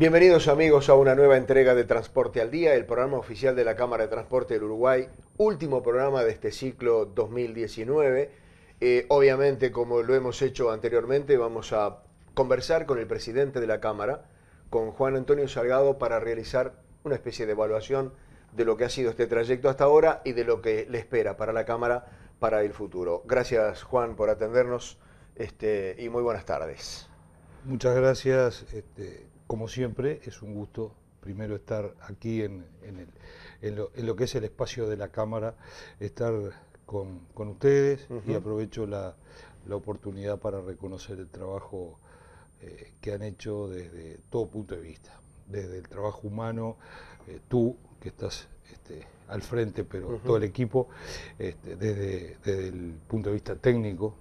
Bienvenidos amigos a una nueva entrega de Transporte al Día, el programa oficial de la Cámara de Transporte del Uruguay, último programa de este ciclo 2019. Eh, obviamente, como lo hemos hecho anteriormente, vamos a conversar con el presidente de la Cámara, con Juan Antonio Salgado, para realizar una especie de evaluación de lo que ha sido este trayecto hasta ahora y de lo que le espera para la Cámara para el futuro. Gracias Juan por atendernos este, y muy buenas tardes. Muchas gracias. Este, como siempre, es un gusto primero estar aquí en, en, lo, que es el espacio de la Cámara, estar con, ustedes y aprovecho la, oportunidad para reconocer el trabajo eh, que han hecho desde todo punto de vista, desde el trabajo humano, eh, tú que estás este, al frente, pero todo el equipo, este, desde, desde el punto de vista técnico,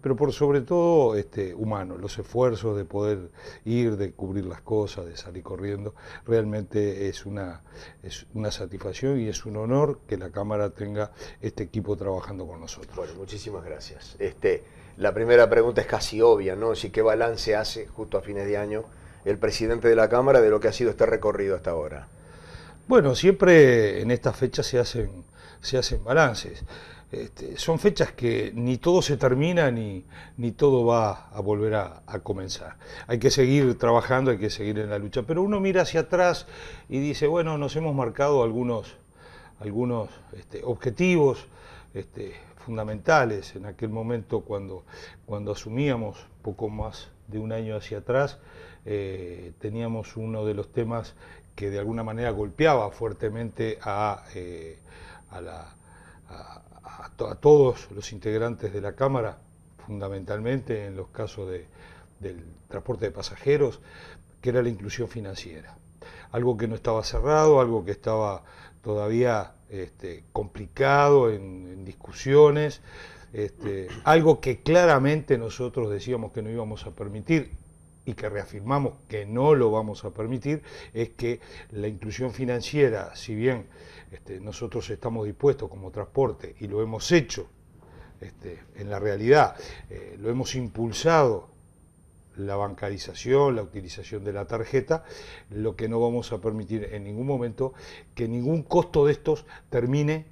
pero por sobre todo este, humano, los esfuerzos de poder ir, de cubrir las cosas, de salir corriendo, realmente es una, es una satisfacción y es un honor que la Cámara tenga este equipo trabajando con nosotros. Bueno, muchísimas gracias. Este, la primera pregunta es casi obvia, ¿no? qué balance hace justo a fines de año el presidente de la Cámara de lo que ha sido este recorrido hasta ahora. Bueno, siempre en estas fechas se hacen, se hacen balances. Este, son fechas que ni todo se termina ni, todo va a volver a, comenzar. Hay que seguir trabajando, hay que seguir en la lucha. Pero uno mira hacia atrás y dice, bueno, nos hemos marcado algunos, algunos este, objetivos este, fundamentales en aquel momento cuando, cuando asumíamos poco más de un año hacia atrás. Eh, teníamos uno de los temas que de alguna manera golpeaba fuertemente a, eh, la, a, a, todos los integrantes de la Cámara, fundamentalmente en los casos del transporte de pasajeros, que era la inclusión financiera. Algo que no estaba cerrado, algo que estaba todavía este, complicado en, discusiones, este, algo que claramente nosotros decíamos que no íbamos a permitir y que reafirmamos que no lo vamos a permitir, es que la inclusión financiera, si bien este, nosotros estamos dispuestos como transporte y lo hemos hecho este, en la realidad, eh, lo hemos impulsado la bancarización, la utilización de la tarjeta, lo que no vamos a permitir en ningún momento que ningún costo de estos termine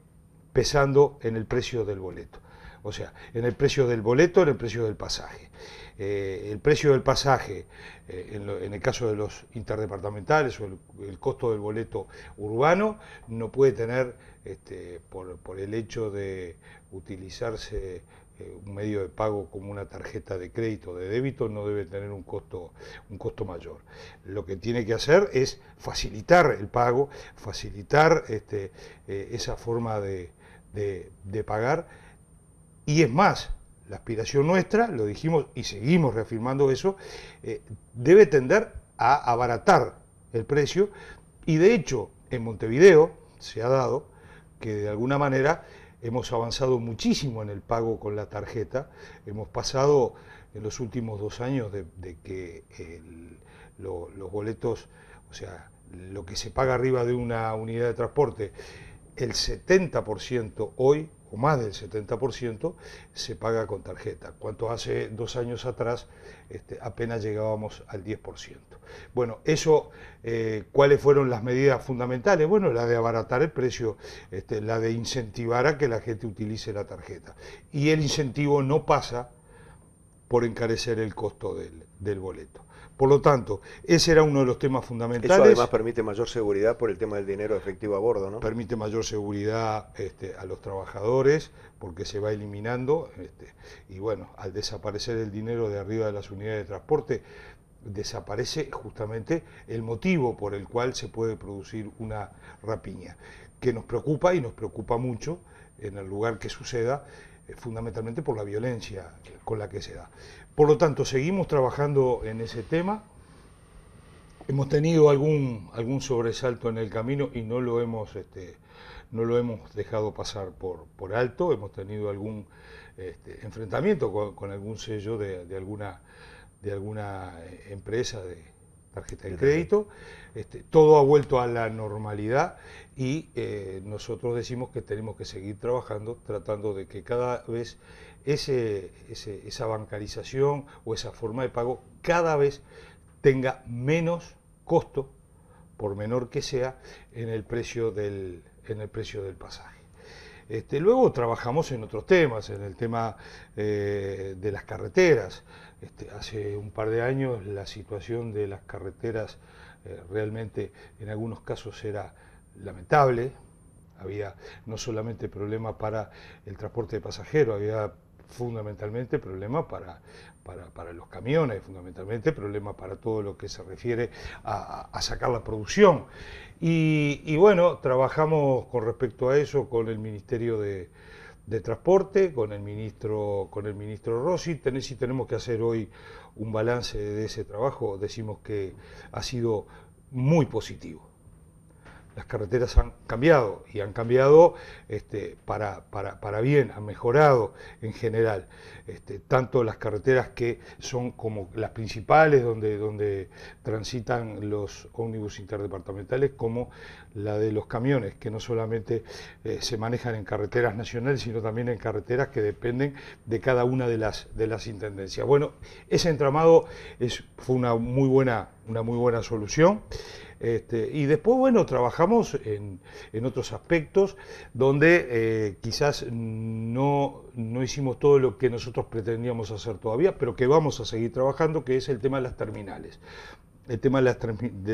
pesando en el precio del boleto. O sea, en el precio del boleto, en el precio del pasaje. Eh, el precio del pasaje, eh, en, el caso de los interdepartamentales o el, costo del boleto urbano, no puede tener, este, por, el hecho de utilizarse eh, un medio de pago como una tarjeta de crédito o de débito, no debe tener un costo, un costo mayor. Lo que tiene que hacer es facilitar el pago, facilitar este, esa forma de pagar. Y es más, la aspiración nuestra, lo dijimos y seguimos reafirmando eso, eh, debe tender a abaratar el precio y de hecho en Montevideo se ha dado que de alguna manera hemos avanzado muchísimo en el pago con la tarjeta, hemos pasado en los últimos dos años de, que los boletos, o sea, lo que se paga arriba de una unidad de transporte, el 70% hoy o más del 70% se paga con tarjeta, cuanto hace dos años atrás este, apenas llegábamos al 10%. Bueno, eso, eh, ¿cuáles fueron las medidas fundamentales? Bueno, la de abaratar el precio, este, la de incentivar a que la gente utilice la tarjeta. Y el incentivo no pasa por encarecer el costo del, boleto. Por lo tanto, ese era uno de los temas fundamentales. Eso además permite mayor seguridad por el tema del dinero efectivo a bordo, ¿no? Permite mayor seguridad este, a los trabajadores porque se va eliminando. Este, y bueno, al desaparecer el dinero de arriba de las unidades de transporte, desaparece justamente el motivo por el cual se puede producir una rapiña, que nos preocupa y nos preocupa mucho en el lugar que suceda. Eh, fundamentalmente por la violencia con la que se da. Por lo tanto, seguimos trabajando en ese tema. Hemos tenido algún, algún sobresalto en el camino y no lo hemos, este, no lo hemos dejado pasar por, por alto. Hemos tenido algún este, enfrentamiento con, algún sello de, de, alguna, de alguna eh, empresa de, tarjeta de crédito. Este, todo ha vuelto a la normalidad y eh, nosotros decimos que tenemos que seguir trabajando, tratando de que cada vez ese, esa bancarización o esa forma de pago cada vez tenga menos costo, por menor que sea, en el precio del, en el precio del pasaje. Este, luego trabajamos en otros temas, en el tema eh, de las carreteras. Este, hace un par de años la situación de las carreteras eh, realmente en algunos casos era lamentable. Había no solamente problemas para el transporte de pasajeros, había fundamentalmente problemas para, para, los camiones, fundamentalmente problemas para todo lo que se refiere a, sacar la producción. Y, bueno, trabajamos con respecto a eso con el Ministerio de, Transporte, con el ministro, con el ministro Rossi. si tenemos que hacer hoy un balance de ese trabajo, decimos que ha sido muy positivo las carreteras han cambiado y han cambiado este, para, para, bien, han mejorado en general, este, tanto las carreteras que son como las principales donde, donde transitan los ómnibus interdepartamentales como la de los camiones, que no solamente eh, se manejan en carreteras nacionales, sino también en carreteras que dependen de cada una de las, de las intendencias. Bueno, ese entramado es, fue una muy buena, una muy buena solución. Este, y después, bueno, trabajamos en, otros aspectos donde eh, quizás no, hicimos todo lo que nosotros pretendíamos hacer todavía, pero que vamos a seguir trabajando, que es el tema de las terminales. El tema de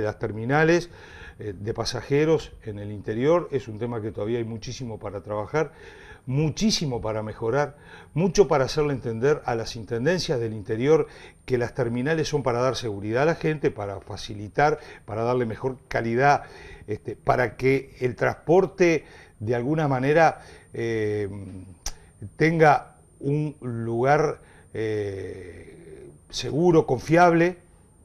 las, terminales eh, de pasajeros en el interior es un tema que todavía hay muchísimo para trabajar muchísimo para mejorar, mucho para hacerle entender a las intendencias del interior que las terminales son para dar seguridad a la gente, para facilitar, para darle mejor calidad, este, para que el transporte de alguna manera eh, tenga un lugar eh, seguro, confiable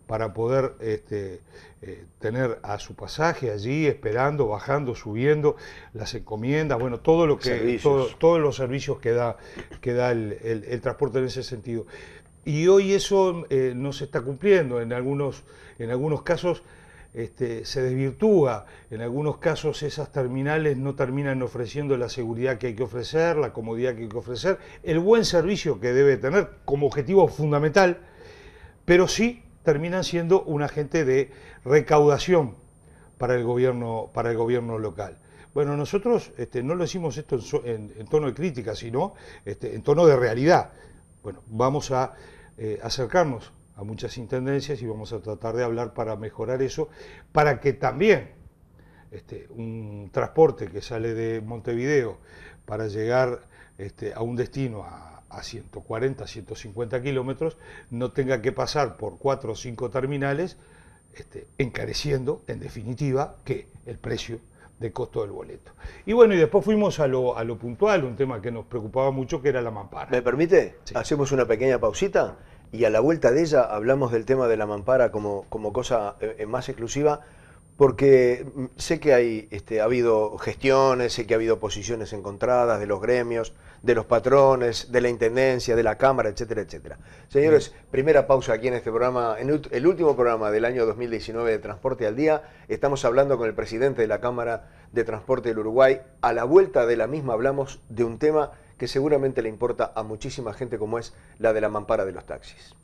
para poder este, eh, tener a su pasaje allí, esperando, bajando, subiendo, las encomiendas, bueno, todo lo que, todos los servicios que da, que da el, transporte en ese sentido. Y hoy eso eh, no se está cumpliendo. En algunos, en algunos casos este, se desvirtúa, en algunos casos esas terminales no terminan ofreciendo la seguridad que hay que ofrecer, la comodidad que hay que ofrecer, el buen servicio que debe tener como objetivo fundamental, pero sí terminan siendo un agente de recaudación para el gobierno, para el gobierno local. Bueno, nosotros este, no lo decimos esto en, tono de crítica, sino este, en tono de realidad. Bueno, vamos a eh, acercarnos a muchas intendencias y vamos a tratar de hablar para mejorar eso, para que también este, un transporte que sale de Montevideo para llegar a un destino, a a 140, 150 kilómetros, no tenga que pasar por cuatro o cinco terminales, este, encareciendo, en definitiva, que el precio de costo del boleto. Y bueno, y después fuimos a lo, puntual, un tema que nos preocupaba mucho, que era la mampara. ¿Me permite? Hacemos una pequeña pausita y a la vuelta de ella hablamos del tema de la mampara como, cosa eh, más exclusiva, porque mm, sé que hay, este, ha habido gestiones, sé que ha habido posiciones encontradas de los gremios, de los patrones, de la intendencia, de la Cámara, etcétera, etcétera. Señores, primera pausa aquí en este programa, en el último programa del año 2019 de Transporte al Día. Estamos hablando con el presidente de la Cámara de Transporte del Uruguay. A la vuelta de la misma hablamos de un tema que seguramente le importa a muchísima gente como es la de la mampara de los taxis.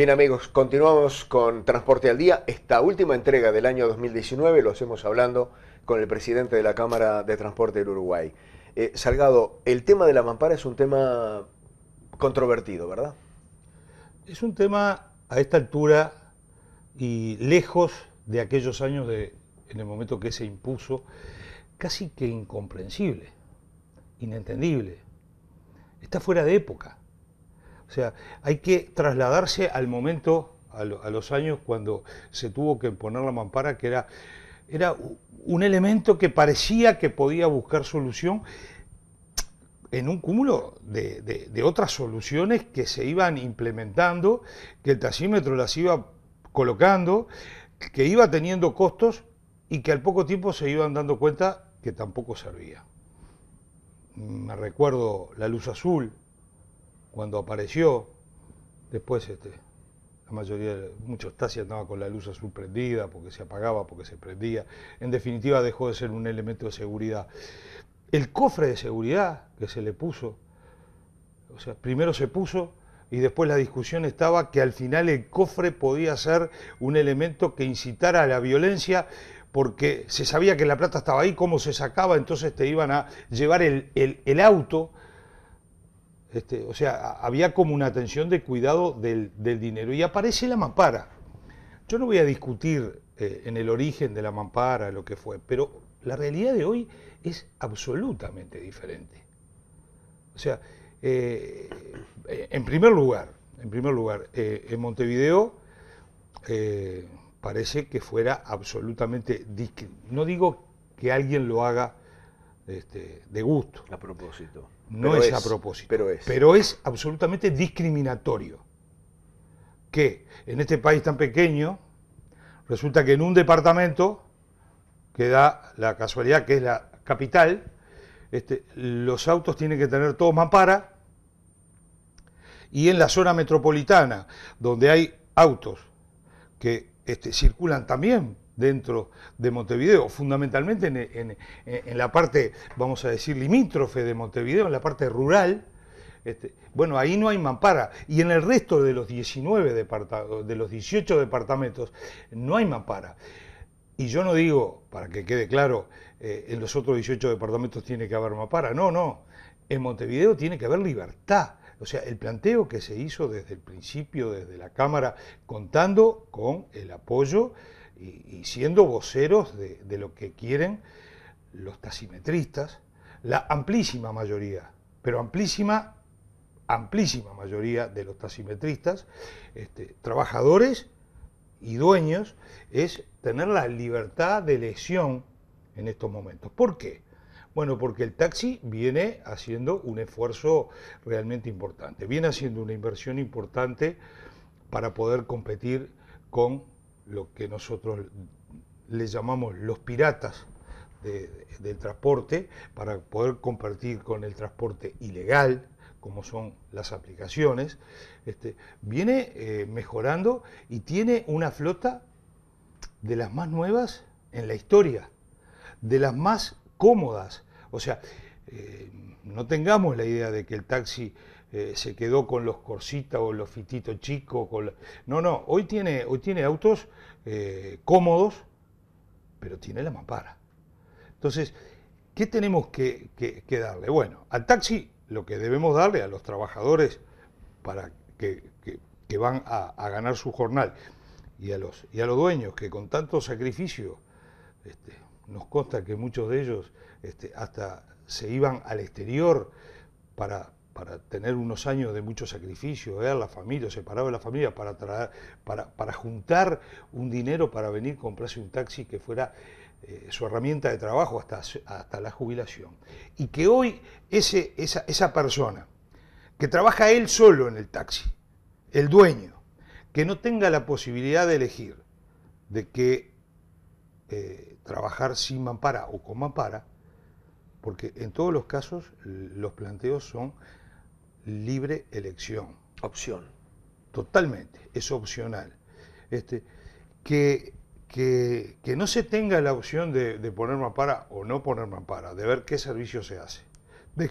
Bien amigos, continuamos con Transporte al Día. Esta última entrega del año 2019 lo hacemos hablando con el presidente de la Cámara de Transporte del Uruguay. Eh, Salgado, el tema de la mampara es un tema controvertido, ¿verdad? Es un tema a esta altura y lejos de aquellos años de, en el momento que se impuso, casi que incomprensible, inentendible. Está fuera de época. O sea, hay que trasladarse al momento, a, los años cuando se tuvo que poner la mampara, que era, era un elemento que parecía que podía buscar solución en un cúmulo de, otras soluciones que se iban implementando, que el taxímetro las iba colocando, que iba teniendo costos y que al poco tiempo se iban dando cuenta que tampoco servía. Me recuerdo la luz azul, cuando apareció, después este, la mayoría, muchos taxis andaba con la luz azul prendida porque se apagaba, porque se prendía. En definitiva, dejó de ser un elemento de seguridad. El cofre de seguridad que se le puso, o sea, primero se puso y después la discusión estaba que al final el cofre podía ser un elemento que incitara a la violencia porque se sabía que la plata estaba ahí, cómo se sacaba, entonces te iban a llevar el, el, el auto este, o sea, había como una atención de cuidado del, dinero. Y aparece la mampara. Yo no voy a discutir eh, en el origen de la mampara, lo que fue, pero la realidad de hoy es absolutamente diferente. O sea, eh, eh, en primer lugar, en primer lugar, en Montevideo parece que fuera absolutamente, no digo que alguien lo haga este, de gusto. A propósito no es, a propósito. Pero es. pero es absolutamente discriminatorio. Que en este país tan pequeño, resulta que en un departamento, que da la casualidad que es la capital, este, los autos tienen que tener todos mampara, y en la zona metropolitana, donde hay autos que este, circulan también dentro de Montevideo, fundamentalmente en, la parte, vamos a decir, limítrofe de Montevideo, en la parte rural. Este, bueno, ahí no hay mampara. Y en el resto de los 19 departamentos, de los 18 departamentos, no hay mampara. Y yo no digo, para que quede claro, eh, en los otros 18 departamentos tiene que haber mampara. No, no. En Montevideo tiene que haber libertad. O sea, el planteo que se hizo desde el principio, desde la Cámara, contando con el apoyo y, siendo voceros de, lo que quieren los taximetristas, la amplísima mayoría, pero amplísima, amplísima mayoría de los taximetristas, este, trabajadores y dueños, es tener la libertad de elección en estos momentos. ¿Por qué? Bueno, porque el taxi viene haciendo un esfuerzo realmente importante, viene haciendo una inversión importante para poder competir con lo que nosotros le llamamos los piratas del transporte, para poder compartir con el transporte ilegal, como son las aplicaciones, este, viene eh, mejorando y tiene una flota de las más nuevas en la historia, de las más cómodas. O sea, eh, no tengamos la idea de que el taxi eh, se quedó con los corsitas o los fititos chicos Con No, no, hoy tiene, hoy tiene autos eh, cómodos, pero tiene la mampara. Entonces, ¿qué tenemos que, darle? Bueno, al taxi lo que debemos darle a los trabajadores para que, van a, ganar su jornal y a, los, y a los dueños que con tanto sacrificio, este, nos consta que muchos de ellos este, hasta se iban al exterior para, para tener unos años de mucho sacrificio, ¿eh? la familia, separado de la familia, para, para, para, juntar un dinero para venir comprarse un taxi que fuera eh, su herramienta de trabajo hasta, hasta la jubilación. Y que hoy ese, esa, esa persona que trabaja él solo en el taxi, el dueño, que no tenga la posibilidad de elegir de qué eh, trabajar sin mampara o con mampara, porque en todos los casos los planteos son libre elección. Opción. Totalmente, es opcional. Este, que, que, no se tenga la opción de, de, poner mampara o no poner mampara, de ver qué servicio se hace.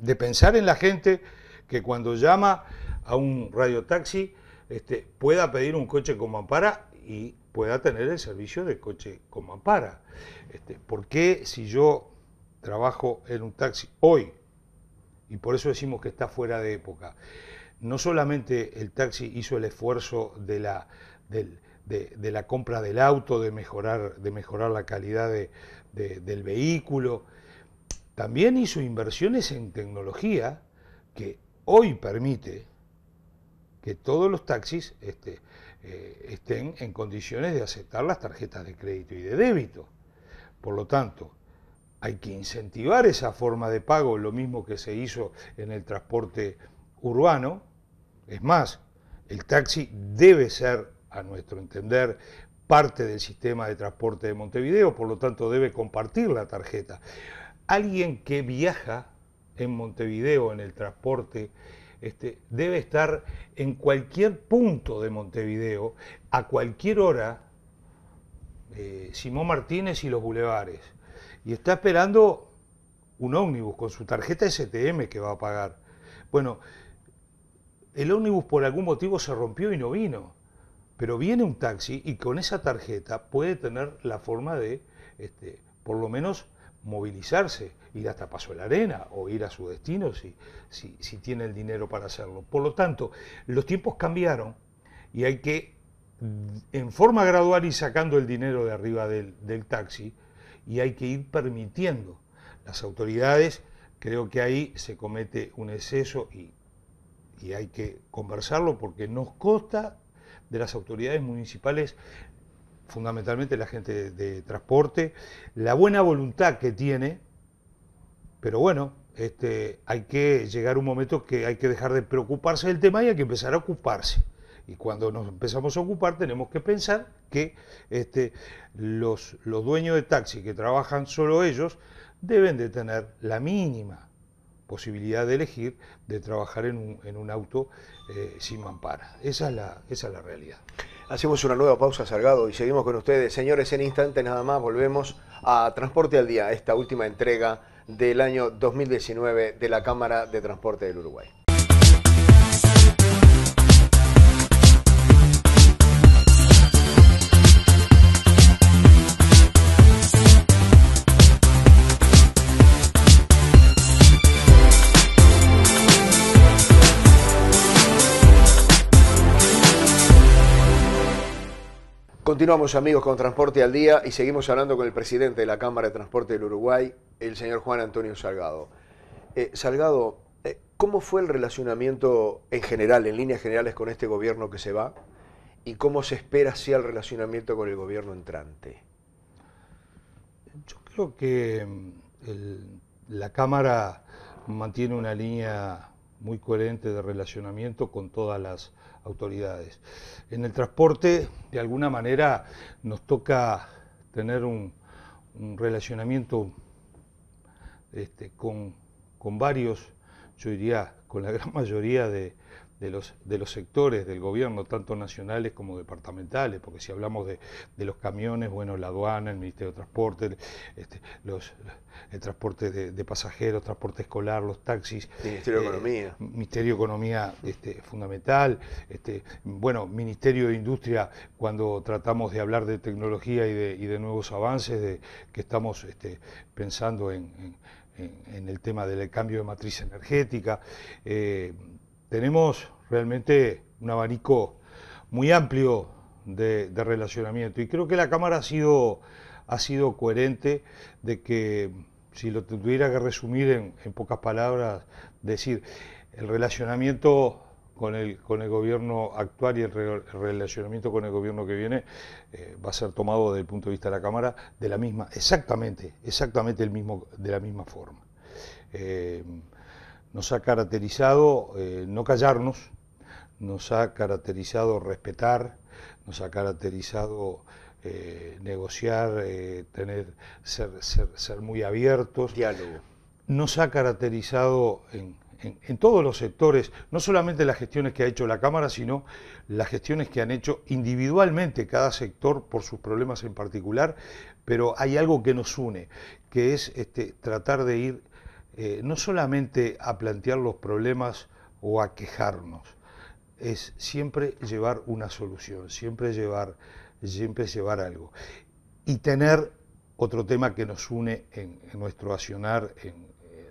De, pensar en la gente que cuando llama a un radiotaxi este, pueda pedir un coche con mampara y pueda tener el servicio de coche con mampara. Este, ¿Por qué si yo trabajo en un taxi hoy y por eso decimos que está fuera de época. No solamente el taxi hizo el esfuerzo de la, de, la compra del auto, de mejorar, de mejorar la calidad del vehículo, también hizo inversiones en tecnología que hoy permite que todos los taxis este, eh, estén en condiciones de aceptar las tarjetas de crédito y de débito. Por lo tanto, hay que incentivar esa forma de pago, lo mismo que se hizo en el transporte urbano. Es más, el taxi debe ser, a nuestro entender, parte del sistema de transporte de Montevideo, por lo tanto debe compartir la tarjeta. Alguien que viaja en Montevideo en el transporte este, debe estar en cualquier punto de Montevideo, a cualquier hora, eh, Simón Martínez y los bulevares y está esperando un ómnibus con su tarjeta STM que va a pagar. Bueno, el ómnibus por algún motivo se rompió y no vino, pero viene un taxi y con esa tarjeta puede tener la forma de, este, por lo menos, movilizarse, ir hasta Paso de la Arena o ir a su destino si, tiene el dinero para hacerlo. Por lo tanto, los tiempos cambiaron y hay que, en forma gradual y sacando el dinero de arriba del taxi, y hay que ir permitiendo. Las autoridades, creo que ahí se comete un exceso y, hay que conversarlo porque nos consta de las autoridades municipales fundamentalmente la gente de, transporte, la buena voluntad que tiene, pero bueno, este, hay que llegar un momento que hay que dejar de preocuparse del tema y hay que empezar a ocuparse. Y cuando nos empezamos a ocupar tenemos que pensar que este, los, los dueños de taxi que trabajan solo ellos deben de tener la mínima posibilidad de elegir de trabajar en un, auto eh, sin mampara. Esa es, la, esa es la realidad. Hacemos una nueva pausa, Salgado, y seguimos con ustedes. Señores, en instante nada más volvemos a Transporte al Día, esta última entrega del año 2019 de la Cámara de Transporte del Uruguay. Continuamos amigos con Transporte al Día y seguimos hablando con el presidente de la Cámara de Transporte del Uruguay, el señor Juan Antonio Salgado. Eh, Salgado, eh, ¿cómo fue el relacionamiento en general, en líneas generales, con este gobierno que se va? ¿Y cómo se espera sea el relacionamiento con el gobierno entrante? Yo creo que mm, la Cámara mantiene una línea muy coherente de relacionamiento con todas las autoridades. En el transporte, de alguna manera, nos toca tener un, relacionamiento este, con varios, yo diría, con la gran mayoría de, de los, de los sectores del gobierno, tanto nacionales como departamentales, porque si hablamos de, los camiones, bueno, la aduana, el Ministerio de Transporte, este, los, el transporte de, pasajeros, transporte escolar, los taxis. Ministerio de eh, Economía. Ministerio de Economía este, fundamental. Este, bueno, Ministerio de Industria, cuando tratamos de hablar de tecnología y de, nuevos avances, de, que estamos este, pensando en, el tema del cambio de matriz energética, eh, tenemos realmente un abanico muy amplio de, relacionamiento y creo que la Cámara ha sido, ha sido coherente de que, si lo tuviera que resumir en, pocas palabras, decir, el relacionamiento con el, con el gobierno actual y el, relacionamiento con el gobierno que viene eh, va a ser tomado desde el punto de vista de la Cámara de la misma, exactamente, exactamente el mismo, de la misma forma. Eh, nos ha caracterizado eh, no callarnos, nos ha caracterizado respetar, nos ha caracterizado eh, negociar, eh, tener, ser, muy abiertos. Diálogo. Nos ha caracterizado en, todos los sectores, no solamente las gestiones que ha hecho la Cámara, sino las gestiones que han hecho individualmente cada sector por sus problemas en particular, pero hay algo que nos une, que es este, tratar de ir eh, no solamente a plantear los problemas o a quejarnos, es siempre llevar una solución, siempre llevar, siempre llevar algo. Y tener otro tema que nos une en, nuestro accionar eh,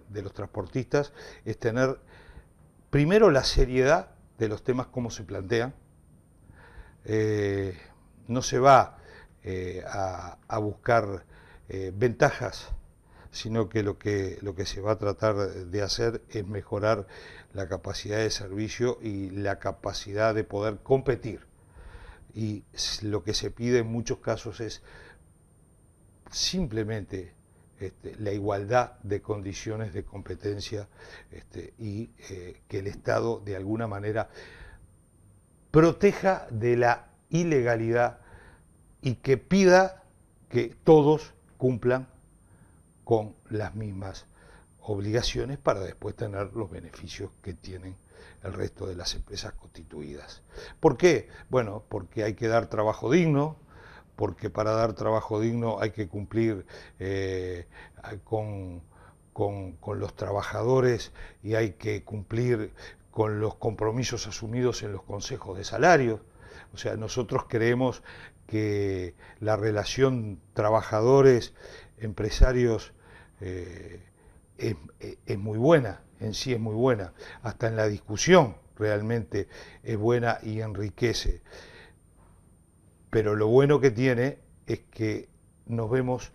de los transportistas, es tener primero la seriedad de los temas como se plantean. Eh, no se va a, buscar ventajas sino que lo que, se va a tratar de hacer es mejorar la capacidad de servicio y la capacidad de poder competir. Y lo que se pide en muchos casos es simplemente este, la igualdad de condiciones de competencia este, y eh, que el Estado de alguna manera proteja de la ilegalidad y que pida que todos cumplan con las mismas obligaciones para después tener los beneficios que tienen el resto de las empresas constituidas. ¿Por qué? Bueno, porque hay que dar trabajo digno, porque para dar trabajo digno hay que cumplir eh, con, los trabajadores y hay que cumplir con los compromisos asumidos en los consejos de salario. O sea, nosotros creemos que la relación trabajadores, empresarios, eh, eh, es, muy buena, en sí es muy buena, hasta en la discusión realmente es buena y enriquece. Pero lo bueno que tiene es que nos vemos,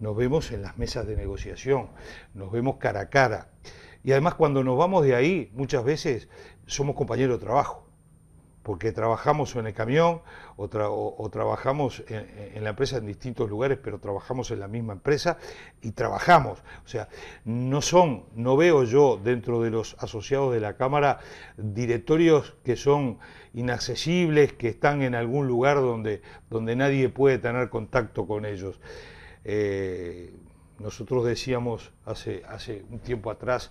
nos vemos en las mesas de negociación, nos vemos cara a cara. Y además cuando nos vamos de ahí, muchas veces somos compañeros de trabajo porque trabajamos en el camión o, trabajamos en, la empresa en distintos lugares, pero trabajamos en la misma empresa y trabajamos. O sea, no son, no veo yo dentro de los asociados de la Cámara directorios que son inaccesibles, que están en algún lugar donde, donde nadie puede tener contacto con ellos. Eh, nosotros decíamos hace, hace un tiempo atrás,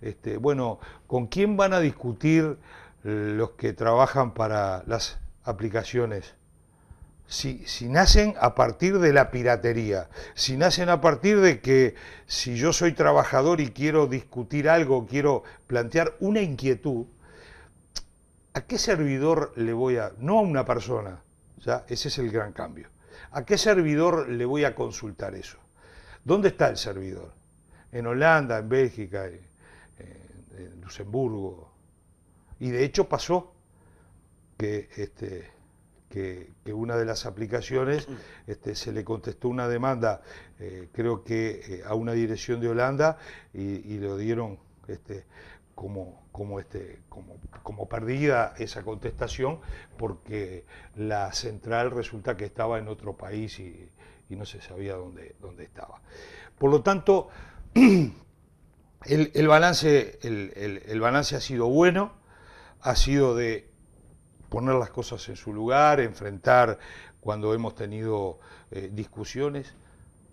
este, bueno, ¿con quién van a discutir? los que trabajan para las aplicaciones. Si, si, nacen a partir de la piratería, si nacen a partir de que si yo soy trabajador y quiero discutir algo, quiero plantear una inquietud, ¿a qué servidor le voy a, no a una persona, ya ese es el gran cambio, ¿a qué servidor le voy a consultar eso? ¿Dónde está el servidor? En Holanda, en Bélgica, en, en Luxemburgo, y de hecho pasó que, este, que, una de las aplicaciones este, se le contestó una demanda, eh, creo que eh, a una dirección de Holanda, y, lo dieron este, como, como, este, como, perdida esa contestación porque la central resulta que estaba en otro país y, no se sabía dónde, dónde estaba. Por lo tanto, el, balance, el balance ha sido bueno ha sido de poner las cosas en su lugar, enfrentar cuando hemos tenido eh, discusiones,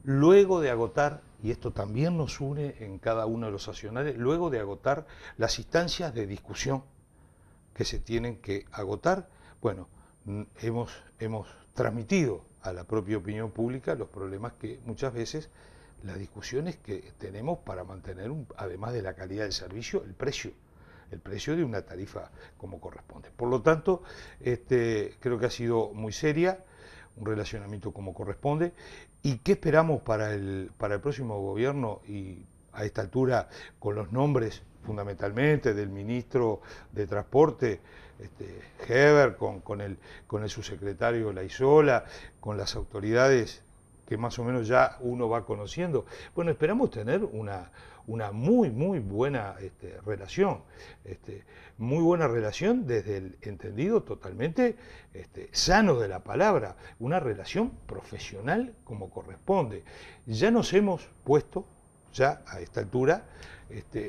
luego de agotar, y esto también nos une en cada uno de los accionarios, luego de agotar las instancias de discusión que se tienen que agotar, bueno, hemos, hemos transmitido a la propia opinión pública los problemas que muchas veces las discusiones que tenemos para mantener, además de la calidad del servicio, el precio el precio de una tarifa como corresponde. Por lo tanto, este, creo que ha sido muy seria, un relacionamiento como corresponde. ¿Y qué esperamos para el, para el próximo gobierno y a esta altura con los nombres fundamentalmente del ministro de Transporte, este, Heber, con, con, el, con el subsecretario Laisola, con las autoridades que más o menos ya uno va conociendo. Bueno, esperamos tener una, una muy, muy buena este, relación, este, muy buena relación desde el entendido totalmente este, sano de la palabra, una relación profesional como corresponde. Ya nos hemos puesto, ya a esta altura,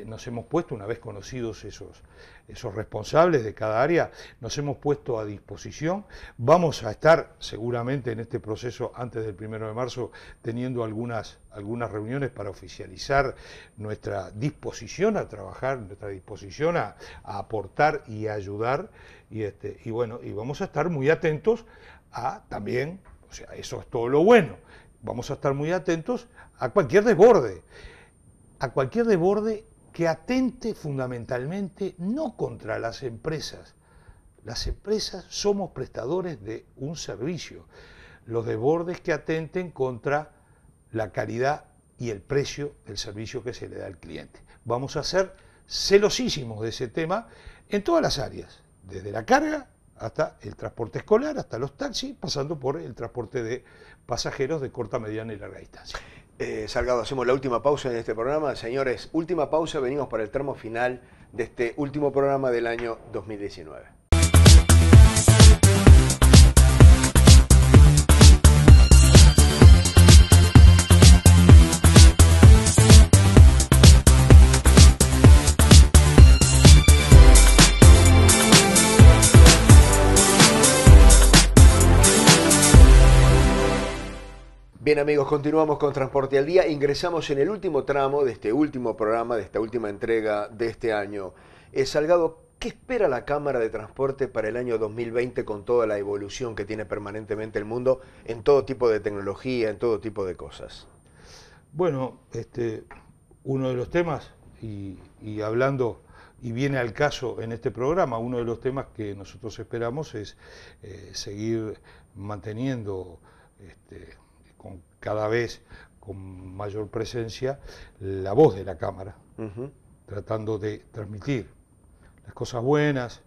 nos hemos puesto, una vez conocidos esos, esos responsables de cada área, nos hemos puesto a disposición. Vamos a estar seguramente en este proceso antes del primero de marzo teniendo algunas, algunas reuniones para oficializar nuestra disposición a trabajar, nuestra disposición a, aportar y ayudar. Y, este, y bueno, y vamos a estar muy atentos a también, o sea, eso es todo lo bueno. Vamos a estar muy atentos a cualquier desborde, a cualquier desborde que atente fundamentalmente no contra las empresas. Las empresas somos prestadores de un servicio. Los desbordes que atenten contra la calidad y el precio del servicio que se le da al cliente. Vamos a ser celosísimos de ese tema en todas las áreas, desde la carga hasta el transporte escolar, hasta los taxis, pasando por el transporte de pasajeros de corta, mediana y larga distancia. Eh, Salgado, hacemos la última pausa en este programa. Señores, última pausa, venimos para el tramo final de este último programa del año 2019. Bien amigos, continuamos con Transporte al Día. Ingresamos en el último tramo de este último programa, de esta última entrega de este año. Eh, Salgado, ¿qué espera la Cámara de Transporte para el año 2020 con toda la evolución que tiene permanentemente el mundo en todo tipo de tecnología, en todo tipo de cosas? Bueno, este, uno de los temas, y, hablando y viene al caso en este programa, uno de los temas que nosotros esperamos es eh, seguir manteniendo... Este, cada vez con mayor presencia la voz de la Cámara, tratando de transmitir las cosas buenas,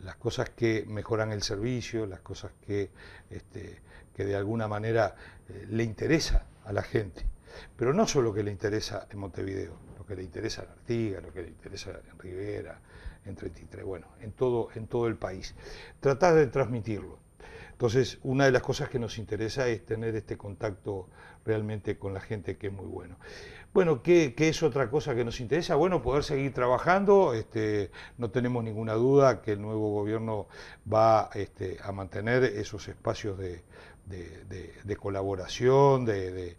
las cosas que mejoran el servicio, las cosas que, este, que de alguna manera eh, le interesa a la gente. Pero no solo que le interesa en Montevideo, lo que le interesa en Artigas, lo que le interesa en Rivera, en 33, bueno, en todo, en todo el país. Tratar de transmitirlo. Entonces, una de las cosas que nos interesa es tener este contacto realmente con la gente que es muy bueno. Bueno, ¿qué, es otra cosa que nos interesa? Bueno, poder seguir trabajando. Este, no tenemos ninguna duda que el nuevo gobierno va este, a mantener esos espacios de, colaboración, de,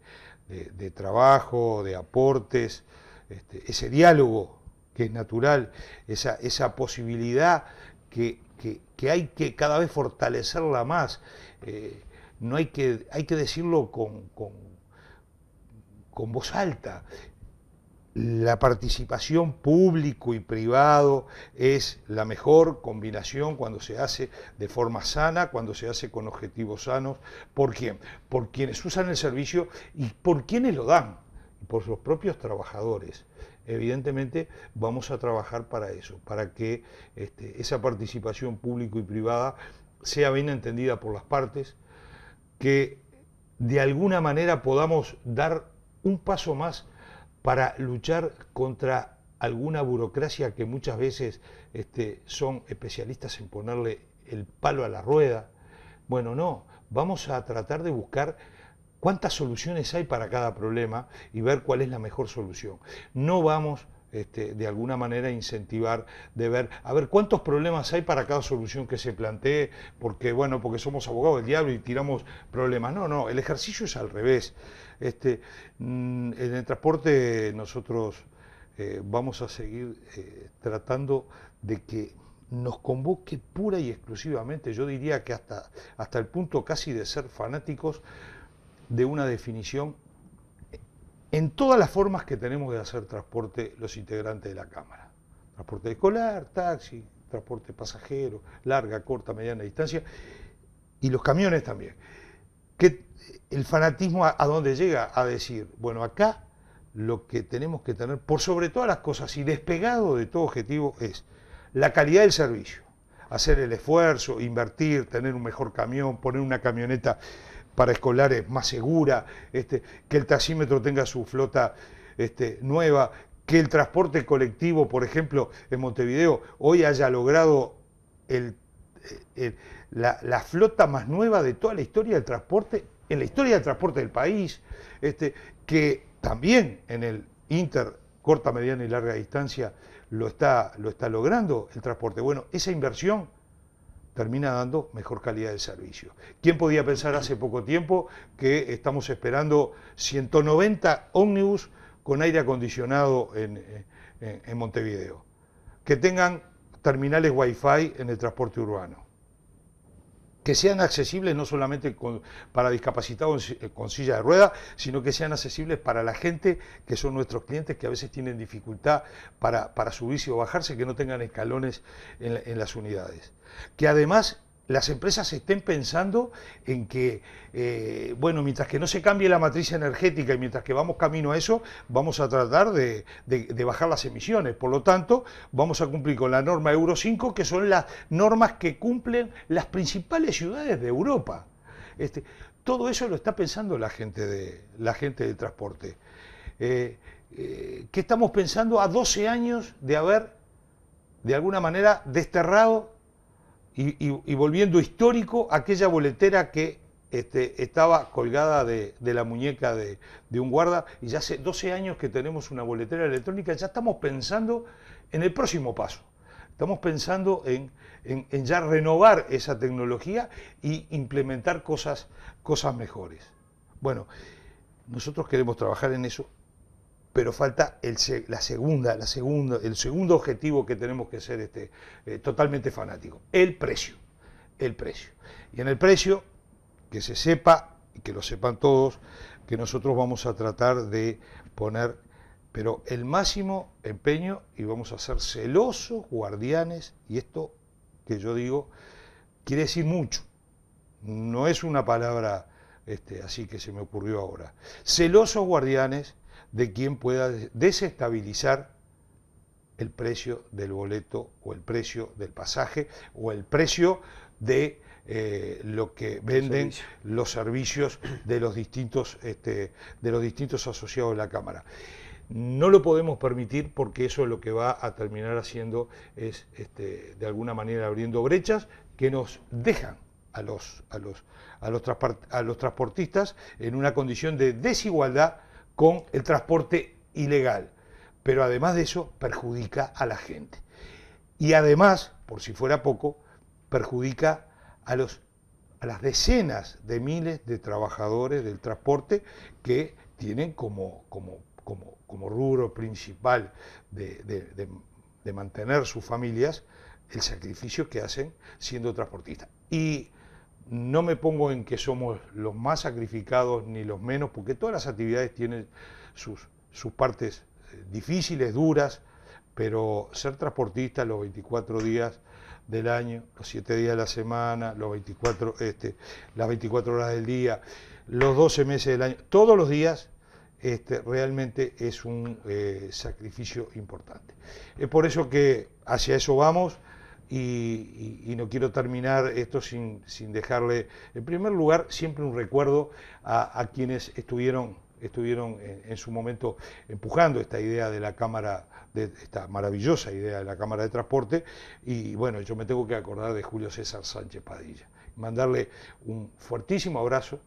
trabajo, de aportes, este, ese diálogo que es natural, esa, esa posibilidad que, hay que cada vez fortalecerla más. Eh, no hay que, hay que decirlo con, con voz alta. La participación público y privado es la mejor combinación cuando se hace de forma sana, cuando se hace con objetivos sanos. ¿Por quién? Por quienes usan el servicio y por quienes lo dan, por sus propios trabajadores evidentemente vamos a trabajar para eso, para que este, esa participación público y privada sea bien entendida por las partes, que de alguna manera podamos dar un paso más para luchar contra alguna burocracia que muchas veces este, son especialistas en ponerle el palo a la rueda. Bueno, no, vamos a tratar de buscar cuántas soluciones hay para cada problema y ver cuál es la mejor solución. No vamos este, de alguna manera a incentivar de ver, a ver cuántos problemas hay para cada solución que se plantee, porque bueno, porque somos abogados del diablo y tiramos problemas. No, no, el ejercicio es al revés. Este, mm, en el transporte nosotros eh, vamos a seguir eh, tratando de que nos convoque pura y exclusivamente, yo diría que hasta, hasta el punto casi de ser fanáticos de una definición en todas las formas que tenemos de hacer transporte los integrantes de la Cámara. Transporte escolar, taxi, transporte pasajero, larga, corta, mediana distancia, y los camiones también. Que el fanatismo a, a dónde llega? A decir, bueno, acá lo que tenemos que tener, por sobre todas las cosas y despegado de todo objetivo, es la calidad del servicio, hacer el esfuerzo, invertir, tener un mejor camión, poner una camioneta para escolares más segura, este, que el taxímetro tenga su flota este, nueva, que el transporte colectivo, por ejemplo, en Montevideo, hoy haya logrado eh, la, flota más nueva de toda la historia del transporte, en la historia del transporte del país, este, que también en el Inter, corta, mediana y larga distancia, lo está, lo está logrando el transporte. Bueno, esa inversión termina dando mejor calidad de servicio. ¿Quién podía pensar hace poco tiempo que estamos esperando 190 ómnibus con aire acondicionado eh, en, Montevideo? Que tengan terminales Wi-Fi en el transporte urbano que sean accesibles no solamente para discapacitados eh, con silla de ruedas, sino que sean accesibles para la gente que son nuestros clientes que a veces tienen dificultad para, subirse o bajarse, que no tengan escalones en, en las unidades. Que además las empresas estén pensando en que, eh, bueno, mientras que no se cambie la matriz energética y mientras que vamos camino a eso, vamos a tratar de, bajar las emisiones. Por lo tanto, vamos a cumplir con la norma Euro 5, que son las normas que cumplen las principales ciudades de Europa. Este, todo eso lo está pensando la gente de, la gente transporte. Eh, eh, ¿Qué estamos pensando a 12 años de haber, de alguna manera, desterrado y, volviendo histórico aquella boletera que este, estaba colgada de, la muñeca de, un guarda y ya hace 12 años que tenemos una boletera electrónica, ya estamos pensando en el próximo paso. Estamos pensando en, ya renovar esa tecnología e implementar cosas, cosas mejores. Bueno, nosotros queremos trabajar en eso pero falta el, la segunda, la el segundo objetivo que tenemos que ser este, eh, totalmente fanático, el precio, el precio. Y en el precio, que se sepa, y que lo sepan todos, que nosotros vamos a tratar de poner, pero el máximo empeño y vamos a ser celosos, guardianes, y esto que yo digo quiere decir mucho, no es una palabra este, así que se me ocurrió ahora. Celosos guardianes de quien pueda desestabilizar el precio del boleto o el precio del pasaje o el precio de eh, lo que venden los servicios de los distintos este, de los distintos asociados de la cámara. No lo podemos permitir porque eso lo que va a terminar haciendo es este, de alguna manera abriendo brechas que nos dejan a los, a los, a los transportistas en una condición de desigualdad con el transporte ilegal, pero además de eso perjudica a la gente. Y además, por si fuera poco, perjudica a, los, las decenas de miles de trabajadores del transporte que tienen como, como, como, rubro principal de, mantener sus familias el sacrificio que hacen siendo transportistas. Y no me pongo en que somos los más sacrificados ni los menos, porque todas las actividades tienen sus, partes eh, difíciles, duras, pero ser transportista los 24 días del año, los 7 días de la semana, los 24, este, las 24 horas del día, los 12 meses del año, todos los días, este, realmente es un eh, sacrificio importante. Es por eso que hacia eso vamos. Y, no quiero terminar esto sin, dejarle, en primer lugar, siempre un recuerdo a, quienes estuvieron, estuvieron en, su momento empujando esta idea de la Cámara, de esta maravillosa idea de la Cámara de Transporte. Y bueno, yo me tengo que acordar de Julio César Sánchez Padilla. Mandarle un fuertísimo abrazo.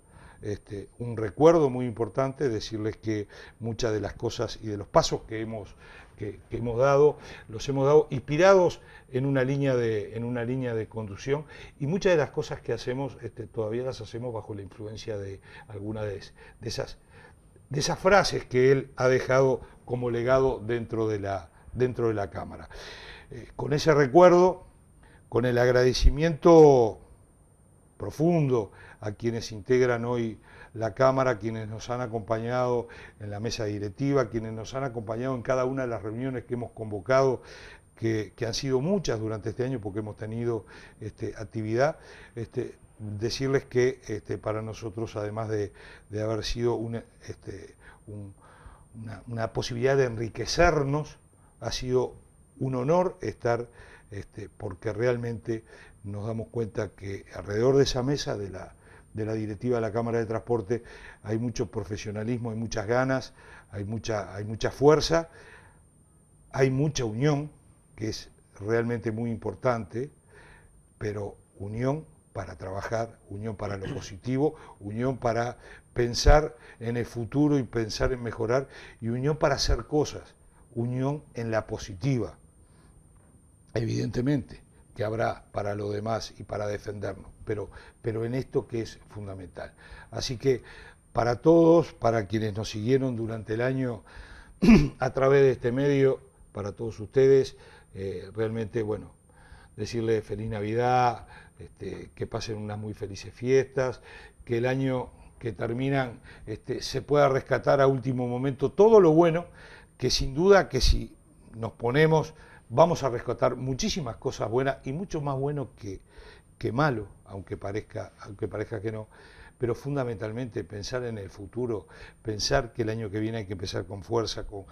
Este, un recuerdo muy importante, decirles que muchas de las cosas y de los pasos que hemos que, hemos dado, los hemos dado inspirados en una línea de, en una línea de conducción y muchas de las cosas que hacemos este, todavía las hacemos bajo la influencia de alguna de, esas, de esas frases que él ha dejado como legado dentro de la, dentro de la Cámara. Eh, con ese recuerdo, con el agradecimiento profundo a quienes integran hoy la Cámara, quienes nos han acompañado en la mesa directiva, quienes nos han acompañado en cada una de las reuniones que hemos convocado, que, han sido muchas durante este año porque hemos tenido este, actividad. Este, decirles que este, para nosotros, además de, haber sido una, este, una, una, posibilidad de enriquecernos, ha sido un honor estar, este, porque realmente nos damos cuenta que alrededor de esa mesa de la de la directiva de la Cámara de Transporte, hay mucho profesionalismo, hay muchas ganas, hay mucha, hay mucha fuerza, hay mucha unión, que es realmente muy importante, pero unión para trabajar, unión para lo positivo, unión para pensar en el futuro y pensar en mejorar, y unión para hacer cosas, unión en la positiva, evidentemente que habrá para lo demás y para defendernos, pero, pero en esto que es fundamental. Así que para todos, para quienes nos siguieron durante el año a través de este medio, para todos ustedes, eh, realmente, bueno, decirles feliz Navidad, este, que pasen unas muy felices fiestas, que el año que terminan este, se pueda rescatar a último momento todo lo bueno, que sin duda que si nos ponemos, vamos a rescatar muchísimas cosas buenas y mucho más bueno que, que malo, aunque parezca, aunque parezca que no. Pero fundamentalmente pensar en el futuro, pensar que el año que viene hay que empezar con fuerza, con,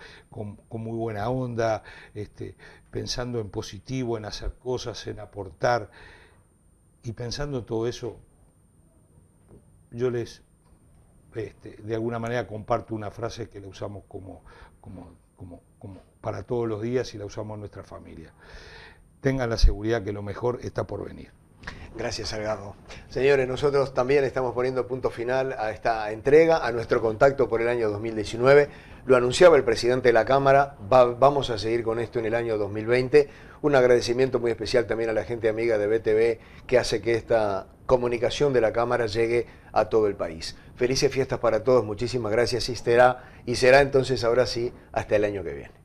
muy buena onda, este, pensando en positivo, en hacer cosas, en aportar. Y pensando en todo eso, yo les, este, de alguna manera, comparto una frase que la usamos como, como como, para todos los días y la usamos nuestra familia. Tengan la seguridad que lo mejor está por venir. Gracias, Salgado. Señores, nosotros también estamos poniendo punto final a esta entrega, a nuestro contacto por el año 2019. Lo anunciaba el presidente de la Cámara, vamos a seguir con esto en el año 2020. Un agradecimiento muy especial también a la gente amiga de BTV que hace que esta comunicación de la Cámara llegue a todo el país. Felices fiestas para todos, muchísimas gracias, Sistera, y será entonces ahora sí hasta el año que viene.